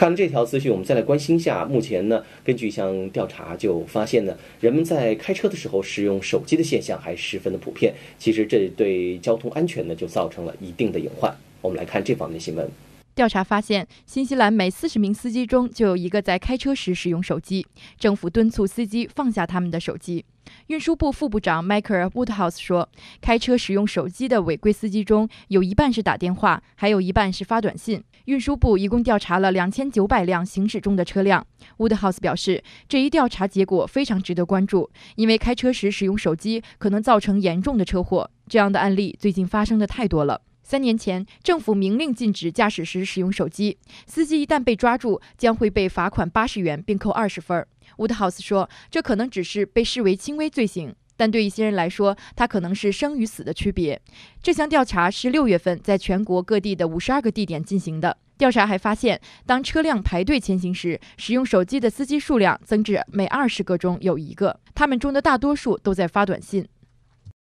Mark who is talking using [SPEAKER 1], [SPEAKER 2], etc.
[SPEAKER 1] 看了这条资讯，我们再来关心一下。目前呢，根据一项调查就发现呢，人们在开车的时候使用手机的现象还十分的普遍。其实这对交通安全呢，就造成了一定的隐患。我们来看这方面的新闻。
[SPEAKER 2] 调查发现，新西兰每四十名司机中就有一个在开车时使用手机。政府敦促司机放下他们的手机。运输部副部长迈克尔· o u 豪斯说：“开车使用手机的违规司机中，有一半是打电话，还有一半是发短信。”运输部一共调查了两千九百辆行驶中的车辆。Woodhouse 表示，这一调查结果非常值得关注，因为开车时使用手机可能造成严重的车祸。这样的案例最近发生的太多了。三年前，政府明令禁止驾驶时使用手机。司机一旦被抓住，将会被罚款八十元，并扣二十分。Woodhouse 说：“这可能只是被视为轻微罪行，但对一些人来说，它可能是生与死的区别。”这项调查是六月份在全国各地的五十二个地点进行的。调查还发现，当车辆排队前行时，使用手机的司机数量增至每二十个中有一个，他们中的大多数都在发短信。